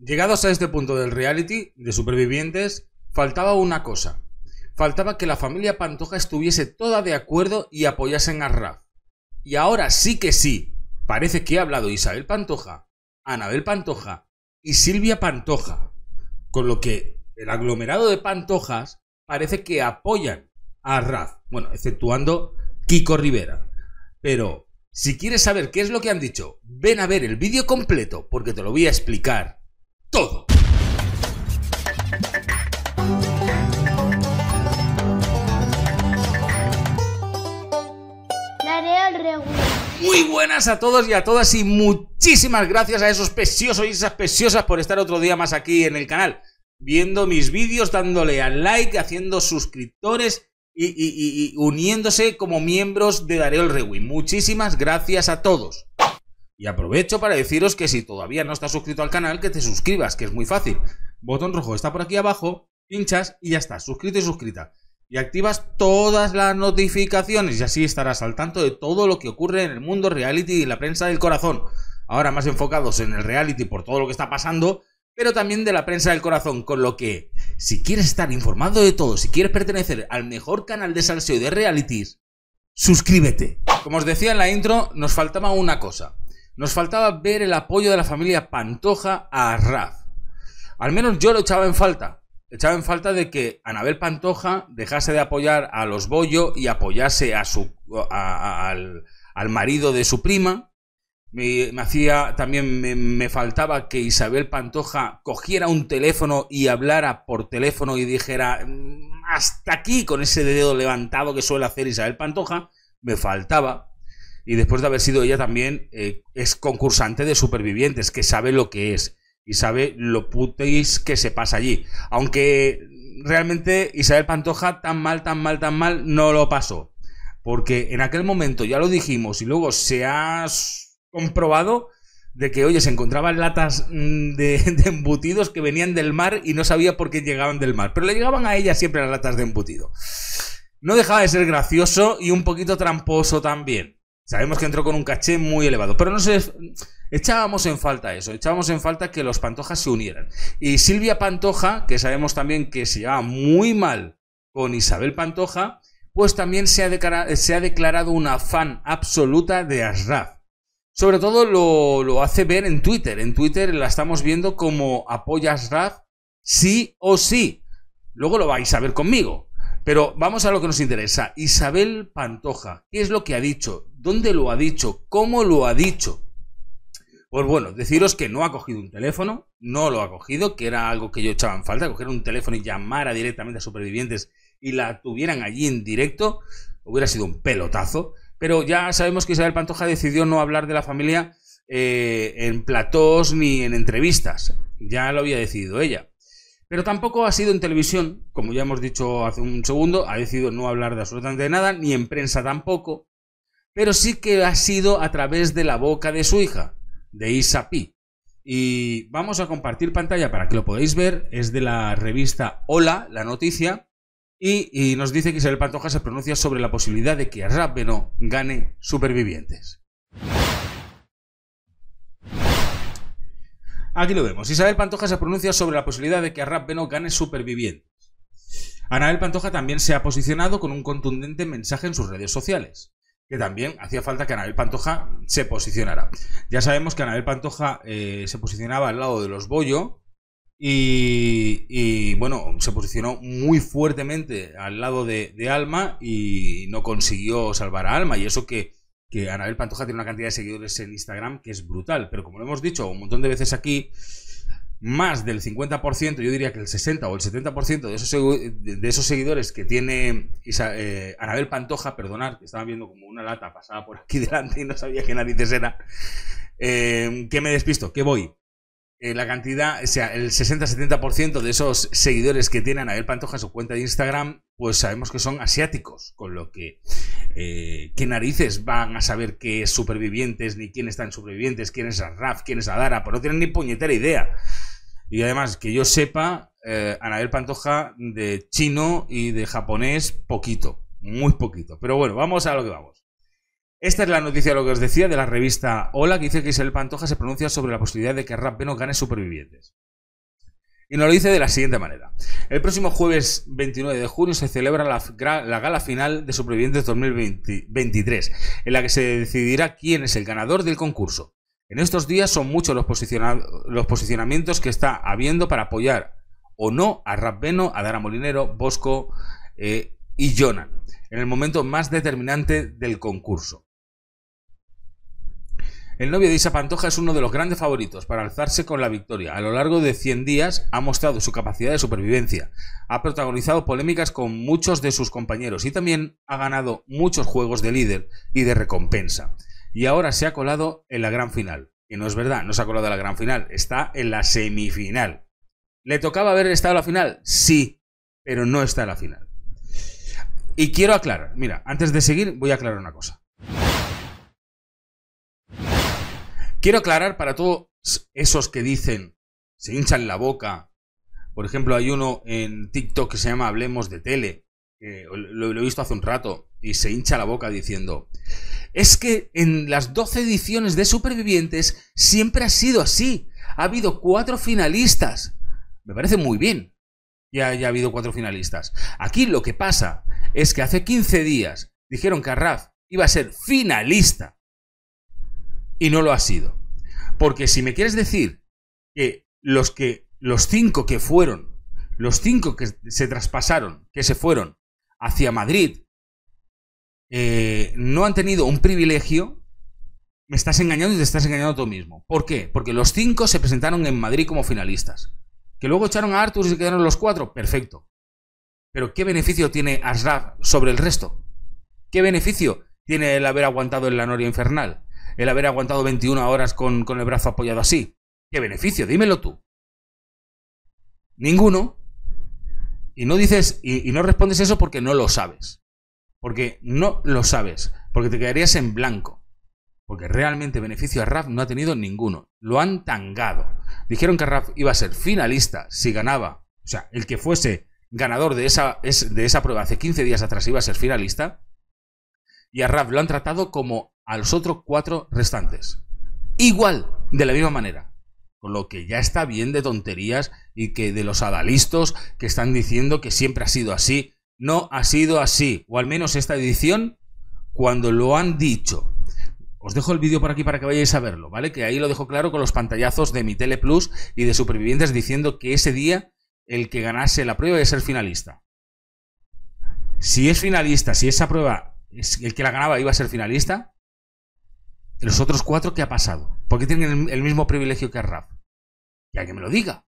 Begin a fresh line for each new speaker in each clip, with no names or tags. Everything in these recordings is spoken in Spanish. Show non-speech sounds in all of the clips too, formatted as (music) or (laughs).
Llegados a este punto del reality de supervivientes, faltaba una cosa. Faltaba que la familia Pantoja estuviese toda de acuerdo y apoyasen a Raf. Y ahora sí que sí, parece que ha hablado Isabel Pantoja, Anabel Pantoja y Silvia Pantoja. Con lo que el aglomerado de Pantojas parece que apoyan a Raf. Bueno, exceptuando Kiko Rivera. Pero si quieres saber qué es lo que han dicho, ven a ver el vídeo completo porque te lo voy a explicar todo. Muy buenas a todos y a todas y muchísimas gracias a esos preciosos y esas preciosas por estar otro día más aquí en el canal, viendo mis vídeos, dándole al like, haciendo suscriptores y, uniéndose como miembros de Dareo Muchísimas gracias a todos. Y aprovecho para deciros que si todavía no estás suscrito al canal, que te suscribas, que es muy fácil. Botón rojo está por aquí abajo, pinchas y ya estás, suscrito y suscrita. Y activas todas las notificaciones y así estarás al tanto de todo lo que ocurre en el mundo reality y la prensa del corazón. Ahora más enfocados en el reality por todo lo que está pasando, pero también de la prensa del corazón, con lo que, si quieres estar informado de todo, si quieres pertenecer al mejor canal de salseo de realities, suscríbete. Como os decía en la intro, nos faltaba una cosa, nos faltaba ver el apoyo de la familia Pantoja a Arraf. Al menos yo lo echaba en falta. Echaba en falta de que Anabel Pantoja dejase de apoyar a los Bollo y apoyase a su, al, marido de su prima. Me, hacía, también me faltaba que Isabel Pantoja cogiera un teléfono y hablara por teléfono y dijera mm, hasta aquí con ese dedo levantado que suele hacer Isabel Pantoja. Me faltaba, y después de haber sido ella también eh, es concursante de Supervivientes, que sabe lo que es y sabe lo putéis que se pasa allí. Aunque realmente Isabel Pantoja tan mal, tan mal, tan mal no lo pasó. Porque en aquel momento ya lo dijimos y luego se ha comprobado de que, oye, se encontraban latas mm, de, (laughs) de, embutidos que venían del mar y no sabía por qué llegaban del mar. Pero le llegaban a ella siempre las latas de embutido. No dejaba de ser gracioso y un poquito tramposo también. Sabemos que entró con un caché muy elevado, pero no se echábamos en falta eso, echábamos en falta que los Pantojas se unieran. Y Silvia Pantoja, que sabemos también que se llevaba muy mal con Isabel Pantoja, pues también se ha, declarado, una fan absoluta de Ashraf. Sobre todo lo, lo, hace ver en Twitter. En Twitter la estamos viendo como apoya a Ashraf sí o sí. Luego lo vais a ver conmigo. Pero vamos a lo que nos interesa. Isabel Pantoja, ¿qué es lo que ha dicho? ¿Dónde lo ha dicho? ¿Cómo lo ha dicho? Pues bueno, deciros que no ha cogido un teléfono, no lo ha cogido, que era algo que yo echaba en falta, coger un teléfono y llamar directamente a supervivientes y la tuvieran allí en directo, hubiera sido un pelotazo. Pero ya sabemos que Isabel Pantoja decidió no hablar de la familia eh, en platós ni en entrevistas. Ya lo había decidido ella. Pero tampoco ha sido en televisión, como ya hemos dicho hace un segundo, ha decidido no hablar de absolutamente nada, ni en prensa tampoco, pero sí que ha sido a través de la boca de su hija, de Isa Y vamos a compartir pantalla para que lo podáis ver, es de la revista Hola, la noticia, y, nos dice que Isabel Pantoja se pronuncia sobre la posibilidad de que Arrabeno gane Supervivientes. Aquí lo vemos. Isabel Pantoja se pronuncia sobre la posibilidad de que Arrap Beno gane Supervivientes. Anabel Pantoja también se ha posicionado con un contundente mensaje en sus redes sociales, que también hacía falta que Anabel Pantoja se posicionara. Ya sabemos que Anabel Pantoja eh, se posicionaba al lado de los Bollo y, bueno, se posicionó muy fuertemente al lado de, de Alma y no consiguió salvar a Alma y eso que que Anabel Pantoja tiene una cantidad de seguidores en Instagram que es brutal, pero como lo hemos dicho un montón de veces aquí, más del 50%, yo diría que el 60 o el 70% de esos, de esos seguidores que tiene eh, Anabel Pantoja, perdonar, que estaba viendo como una lata pasada por aquí (laughs) delante y no sabía que nadie era, eh, que me despisto, que voy. Eh, la cantidad, o sea, el 60-70% de esos seguidores que tiene Anabel Pantoja en su cuenta de Instagram pues sabemos que son asiáticos, con lo que eh, qué narices van a saber qué es supervivientes, ni quién están en supervivientes, quién es Raf, quién es Adara, pues no tienen ni puñetera idea. Y además, que yo sepa, eh, Anabel Pantoja de chino y de japonés, poquito, muy poquito. Pero bueno, vamos a lo que vamos. Esta es la noticia, lo que os decía, de la revista Hola, que dice que Isabel Pantoja se pronuncia sobre la posibilidad de que Rap Beno gane supervivientes. Y nos lo dice de la siguiente manera. El próximo jueves 29 de junio se celebra la, gala final de Supervivientes 2023, en la que se decidirá quién es el ganador del concurso. En estos días son muchos los, posicionamientos que está habiendo para apoyar o no a Rapveno, a Dara Molinero, Bosco eh, y Jonan, en el momento más determinante del concurso. El novio de Isa Pantoja es uno de los grandes favoritos para alzarse con la victoria. A lo largo de 100 días ha mostrado su capacidad de supervivencia, ha protagonizado polémicas con muchos de sus compañeros y también ha ganado muchos juegos de líder y de recompensa. Y ahora se ha colado en la gran final. Y no es verdad, no se ha colado en la gran final, está en la semifinal. ¿Le tocaba haber estado en la final? Sí, pero no está en la final. Y quiero aclarar, mira, antes de seguir voy a aclarar una cosa. Quiero aclarar para todos esos que dicen, se hinchan la boca. Por ejemplo, hay uno en TikTok que se llama Hablemos de Tele, lo, he visto hace un rato, y se hincha la boca diciendo, es que en las 12 ediciones de Supervivientes siempre ha sido así. Ha habido cuatro finalistas. Me parece muy bien. que haya habido cuatro finalistas. Aquí lo que pasa es que hace 15 días dijeron que Arraf iba a ser finalista y no lo ha sido. Porque si me quieres decir que los que los cinco que fueron, los cinco que se traspasaron, que se fueron hacia Madrid, eh, no han tenido un privilegio, me estás engañando y te estás engañando tú mismo. ¿Por qué? Porque los cinco se presentaron en Madrid como finalistas. Que luego echaron a Arthur y se quedaron los cuatro, perfecto. Pero ¿qué beneficio tiene Asraf sobre el resto? ¿Qué beneficio tiene el haber aguantado en la noria infernal? el haber aguantado 21 horas con, el brazo apoyado así. ¿Qué beneficio? Dímelo tú. Ninguno. Y no dices, y, no respondes eso porque no lo sabes. Porque no lo sabes. Porque te quedarías en blanco. Porque realmente beneficio a RAF no ha tenido ninguno. Lo han tangado. Dijeron que RAF iba a ser finalista si ganaba. O sea, el que fuese ganador de esa, de esa prueba hace 15 días atrás iba a ser finalista. Y a Raf lo han tratado como a los otros cuatro restantes. Igual, de la misma manera. Con lo que ya está bien de tonterías y que de los adalistos que están diciendo que siempre ha sido así. No ha sido así, o al menos esta edición, cuando lo han dicho. Os dejo el vídeo por aquí para que vayáis a verlo, ¿vale? Que ahí lo dejo claro con los pantallazos de mi Tele Plus y de Supervivientes diciendo que ese día el que ganase la prueba iba a ser finalista. Si es finalista, si esa prueba, el que la ganaba iba a ser finalista, los otros cuatro qué ha pasado? ¿Por qué tienen el, mismo privilegio que Arraf? Que alguien me lo diga.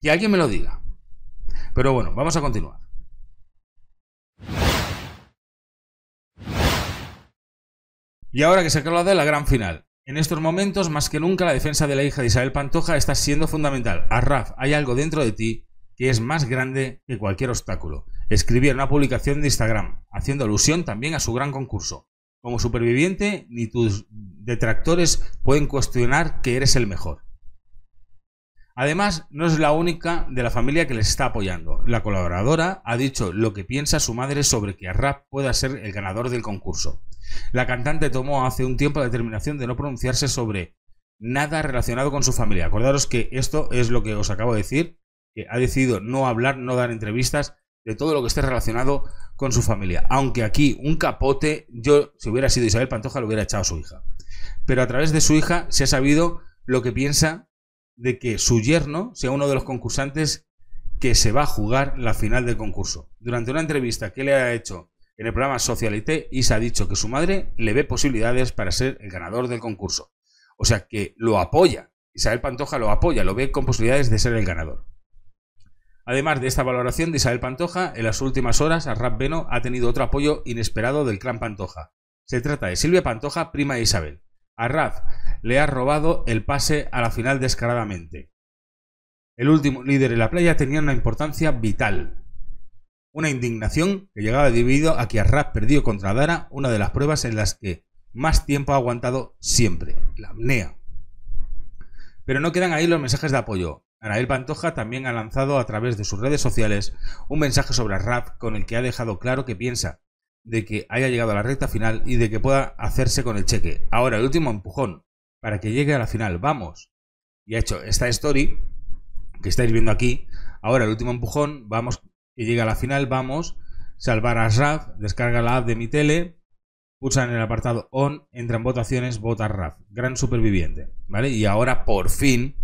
Que alguien me lo diga. Pero bueno, vamos a continuar. Y ahora que se acaba de la gran final. En estos momentos, más que nunca, la defensa de la hija de Isabel Pantoja está siendo fundamental. Arraf, hay algo dentro de ti que es más grande que cualquier obstáculo. Escribí en una publicación de Instagram, haciendo alusión también a su gran concurso como superviviente ni tus detractores pueden cuestionar que eres el mejor. Además, no es la única de la familia que les está apoyando. La colaboradora ha dicho lo que piensa su madre sobre que Arrap pueda ser el ganador del concurso. La cantante tomó hace un tiempo la determinación de no pronunciarse sobre nada relacionado con su familia. Acordaros que esto es lo que os acabo de decir, que ha decidido no hablar, no dar entrevistas de todo lo que esté relacionado con su familia. Aunque aquí un capote, yo si hubiera sido Isabel Pantoja lo hubiera echado a su hija. Pero a través de su hija se ha sabido lo que piensa de que su yerno sea uno de los concursantes que se va a jugar la final del concurso. Durante una entrevista que le ha hecho en el programa Socialité, Isa ha dicho que su madre le ve posibilidades para ser el ganador del concurso. O sea que lo apoya. Isabel Pantoja lo apoya, lo ve con posibilidades de ser el ganador. Además de esta valoración de Isabel Pantoja, en las últimas horas Arrap Beno ha tenido otro apoyo inesperado del clan Pantoja. Se trata de Silvia Pantoja, prima de Isabel. Arrap le ha robado el pase a la final descaradamente. El último líder en la playa tenía una importancia vital. Una indignación que llegaba debido a que Arraf perdió contra Dara una de las pruebas en las que más tiempo ha aguantado siempre, la apnea. Pero no quedan ahí los mensajes de apoyo. Anael Pantoja también ha lanzado a través de sus redes sociales un mensaje sobre RAF con el que ha dejado claro que piensa de que haya llegado a la recta final y de que pueda hacerse con el cheque. Ahora, el último empujón para que llegue a la final, vamos. Y ha hecho esta story que estáis viendo aquí. Ahora, el último empujón, vamos, que llegue a la final, vamos. Salvar a RAF, descarga la app de mi tele, pulsa en el apartado on, entra en votaciones, vota RAF. Gran superviviente, ¿vale? Y ahora, por fin,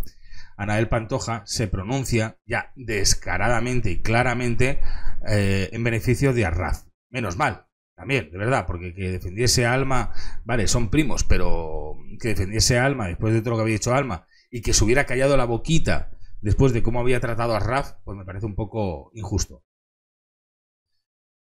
Anael Pantoja se pronuncia ya descaradamente y claramente eh, en beneficio de Arraf. Menos mal, también, de verdad, porque que defendiese a Alma, vale, son primos, pero que defendiese a Alma después de todo lo que había hecho Alma y que se hubiera callado la boquita después de cómo había tratado a Arraf, pues me parece un poco injusto.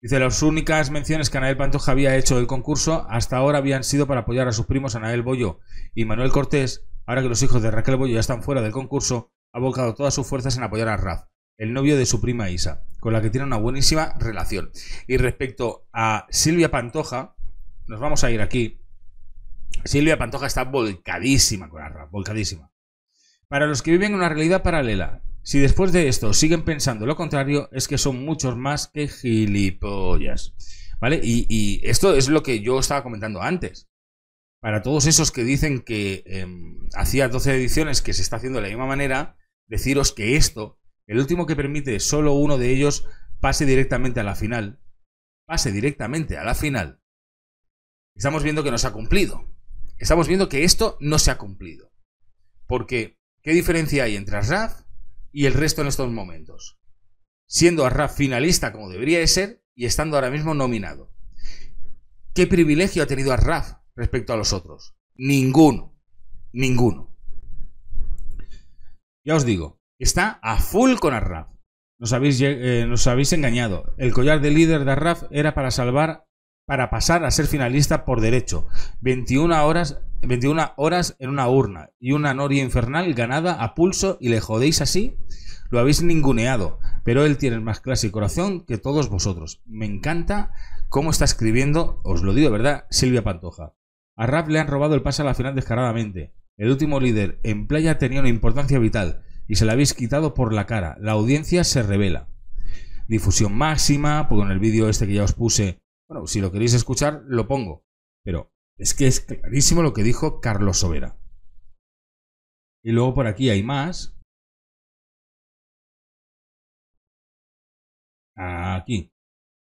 Dice, las únicas menciones que Anael Pantoja había hecho del concurso hasta ahora habían sido para apoyar a sus primos Anael Bollo y Manuel Cortés ahora que los hijos de Raquel Bollo ya están fuera del concurso, ha volcado todas sus fuerzas en apoyar a Raf, el novio de su prima Isa, con la que tiene una buenísima relación. Y respecto a Silvia Pantoja, nos vamos a ir aquí. Silvia Pantoja está volcadísima con Raf, volcadísima. Para los que viven una realidad paralela, si después de esto siguen pensando lo contrario, es que son muchos más que gilipollas. ¿Vale? Y, y esto es lo que yo estaba comentando antes para todos esos que dicen que em, hacía 12 ediciones que se está haciendo de la misma manera, deciros que esto, el último que permite solo uno de ellos pase directamente a la final, pase directamente a la final, estamos viendo que no se ha cumplido. Estamos viendo que esto no se ha cumplido. Porque, ¿qué diferencia hay entre Arraf y el resto en estos momentos? Siendo Arraf finalista como debería de ser y estando ahora mismo nominado. ¿Qué privilegio ha tenido Arraf respecto a los otros. Ninguno. Ninguno. Ya os digo, está a full con Arraf. Nos habéis, eh, nos habéis engañado. El collar de líder de Arraf era para salvar, para pasar a ser finalista por derecho. 21 horas, 21 horas en una urna y una noria infernal ganada a pulso y le jodéis así. Lo habéis ninguneado, pero él tiene más clase y corazón que todos vosotros. Me encanta cómo está escribiendo, os lo digo de verdad, Silvia Pantoja. A Rap le han robado el pase a la final descaradamente. El último líder en playa tenía una importancia vital y se la habéis quitado por la cara. La audiencia se revela. Difusión máxima, porque en el vídeo este que ya os puse, bueno, si lo queréis escuchar, lo pongo. Pero es que es clarísimo lo que dijo Carlos Sobera. Y luego por aquí hay más. Aquí.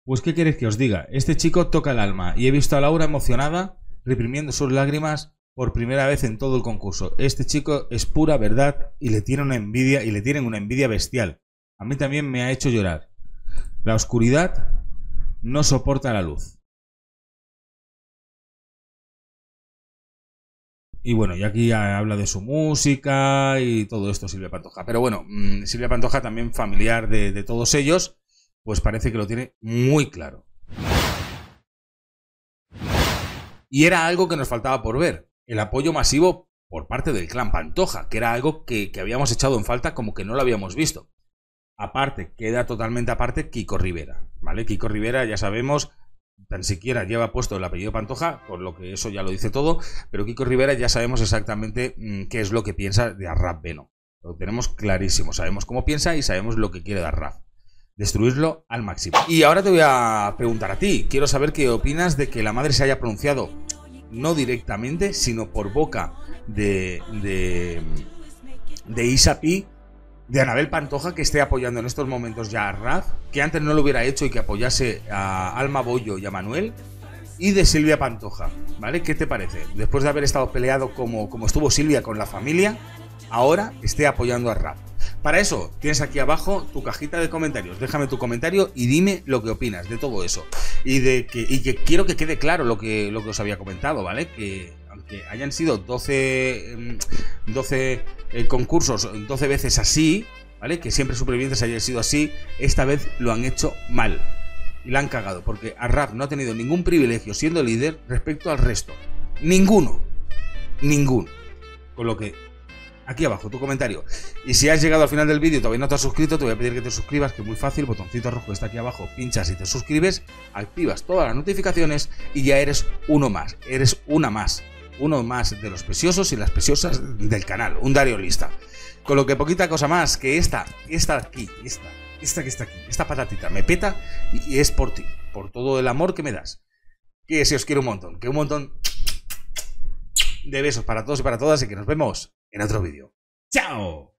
Pues, ¿qué queréis que os diga? Este chico toca el alma y he visto a Laura emocionada reprimiendo sus lágrimas por primera vez en todo el concurso. Este chico es pura verdad y le tiene una envidia y le tienen una envidia bestial. A mí también me ha hecho llorar. La oscuridad no soporta la luz. Y bueno, y aquí habla de su música y todo esto Silvia Pantoja. Pero bueno, mm, Silvia Pantoja también familiar de todos ellos, pues parece que lo tiene muy claro. Y era algo que nos faltaba por ver, el apoyo masivo por parte del clan Pantoja, que era algo que, habíamos echado en falta como que no lo habíamos visto. Aparte, queda totalmente aparte Kiko Rivera, ¿vale? Kiko Rivera, ya sabemos, tan siquiera lleva puesto el apellido Pantoja, por lo que eso ya lo dice todo, pero Kiko Rivera ya sabemos exactamente mm, qué es lo que piensa de Arraf Beno, Lo tenemos clarísimo, sabemos cómo piensa y sabemos lo que quiere de Arraf destruirlo al máximo. Y ahora te voy a preguntar a ti, quiero saber qué opinas de que la madre se haya pronunciado, no directamente, sino por boca de, de, de de Anabel Pantoja, que esté apoyando en estos momentos ya a Raf que antes no lo hubiera hecho y que apoyase a Alma Bollo y a Manuel, y de Silvia Pantoja, ¿vale? ¿Qué te parece? Después de haber estado peleado como, como estuvo Silvia con la familia, ahora esté apoyando a Raf para eso, tienes aquí abajo tu cajita de comentarios. Déjame tu comentario y dime lo que opinas de todo eso. Y de que, quiero que quede claro lo que, lo que os había comentado, ¿vale? Que aunque hayan sido 12, 12 em, eh, concursos 12 veces así, ¿vale? Que siempre supervivientes hayan sido así, esta vez lo han hecho mal. Y la han cagado, porque arraf no ha tenido ningún privilegio siendo líder respecto al resto. Ninguno. Ninguno. Con lo que aquí abajo tu comentario. Y si has llegado al final del vídeo y todavía no te has suscrito, te voy a pedir que te suscribas, que es muy fácil, botoncito rojo está aquí abajo, pinchas y te suscribes, activas todas las notificaciones y ya eres uno más, eres una más, uno más de los preciosos y las preciosas del canal, un Dario Lista. Con lo que poquita cosa más que esta, esta aquí, esta, esta que está aquí, esta patatita, me peta y es por ti, por todo el amor que me das. Que si os quiero un montón, que un montón de besos para todos y para todas y que nos vemos en otro vídeo. ¡Chao!